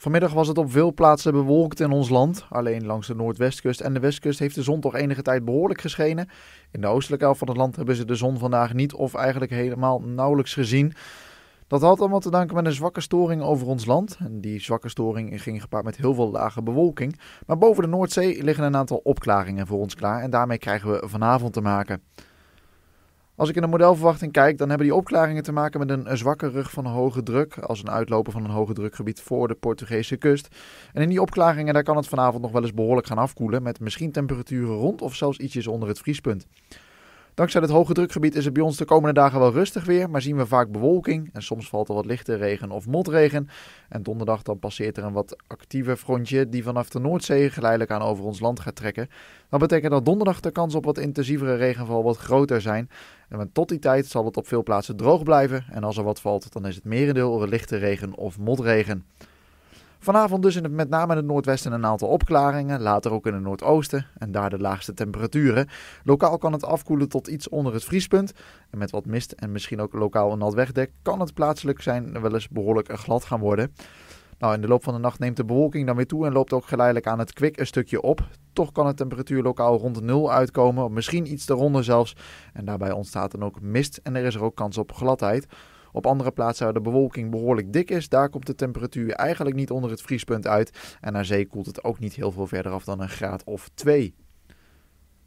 Vanmiddag was het op veel plaatsen bewolkt in ons land. Alleen langs de noordwestkust en de westkust heeft de zon toch enige tijd behoorlijk geschenen. In de oostelijke helft van het land hebben ze de zon vandaag niet of eigenlijk helemaal nauwelijks gezien. Dat had allemaal te danken met een zwakke storing over ons land. En die zwakke storing ging gepaard met heel veel lage bewolking. Maar boven de Noordzee liggen een aantal opklaringen voor ons klaar en daarmee krijgen we vanavond te maken. Als ik in de modelverwachting kijk, dan hebben die opklaringen te maken met een zwakke rug van hoge druk, als een uitloper van een hoge drukgebied voor de Portugese kust. En in die opklaringen daar kan het vanavond nog wel eens behoorlijk gaan afkoelen, met misschien temperaturen rond of zelfs ietsjes onder het vriespunt. Dankzij het hoge drukgebied is het bij ons de komende dagen wel rustig weer, maar zien we vaak bewolking en soms valt er wat lichte regen of motregen. En donderdag dan passeert er een wat actieve frontje die vanaf de Noordzee geleidelijk aan over ons land gaat trekken. Dat betekent dat donderdag de kans op wat intensievere regenval wat groter zijn. En tot die tijd zal het op veel plaatsen droog blijven en als er wat valt dan is het merendeel lichte regen of motregen. Vanavond dus in het, met name in het noordwesten een aantal opklaringen, later ook in het noordoosten en daar de laagste temperaturen. Lokaal kan het afkoelen tot iets onder het vriespunt. En met wat mist en misschien ook lokaal een nat wegdek kan het plaatselijk zijn wel eens behoorlijk glad gaan worden. Nou, in de loop van de nacht neemt de bewolking dan weer toe en loopt ook geleidelijk aan het kwik een stukje op. Toch kan de temperatuur lokaal rond nul uitkomen, misschien iets eronder zelfs. En daarbij ontstaat dan ook mist en er is er ook kans op gladheid. Op andere plaatsen waar de bewolking behoorlijk dik is, daar komt de temperatuur eigenlijk niet onder het vriespunt uit. En naar zee koelt het ook niet heel veel verder af dan een graad of twee.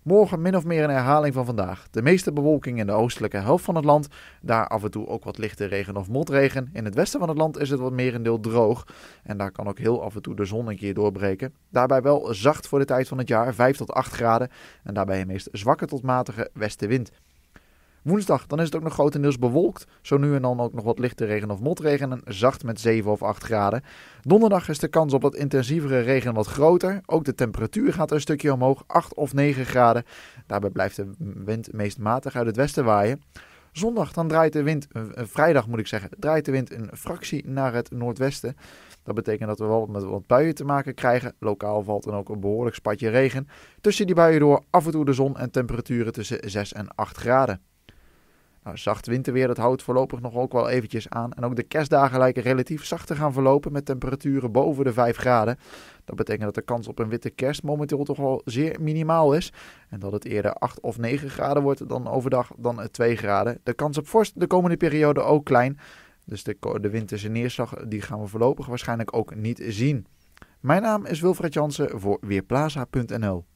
Morgen min of meer een herhaling van vandaag. De meeste bewolking in de oostelijke helft van het land. Daar af en toe ook wat lichte regen of motregen. In het westen van het land is het wat merendeel droog. En daar kan ook heel af en toe de zon een keer doorbreken. Daarbij wel zacht voor de tijd van het jaar, 5 tot 8 graden. En daarbij een meest zwakke tot matige westenwind. Woensdag, dan is het ook nog grotendeels bewolkt. Zo nu en dan ook nog wat lichte regen of motregen. En zacht met 7 of 8 graden. Donderdag is de kans op wat intensievere regen wat groter. Ook de temperatuur gaat een stukje omhoog, 8 of 9 graden. Daarbij blijft de wind meest matig uit het westen waaien. Zondag dan draait de wind, eh, eh, vrijdag moet ik zeggen, draait de wind een fractie naar het noordwesten. Dat betekent dat we wel met wat buien te maken krijgen. Lokaal valt dan ook een behoorlijk spatje regen. Tussen die buien door af en toe de zon en temperaturen tussen 6 en 8 graden. Nou, zacht winterweer, dat houdt voorlopig nog ook wel eventjes aan. En ook de kerstdagen lijken relatief zacht te gaan verlopen met temperaturen boven de 5 graden. Dat betekent dat de kans op een witte kerst momenteel toch wel zeer minimaal is. En dat het eerder 8 of 9 graden wordt dan overdag dan 2 graden. De kans op vorst de komende periode ook klein. Dus de, de winterse neerslag die gaan we voorlopig waarschijnlijk ook niet zien. Mijn naam is Wilfred Jansen voor Weerplaza.nl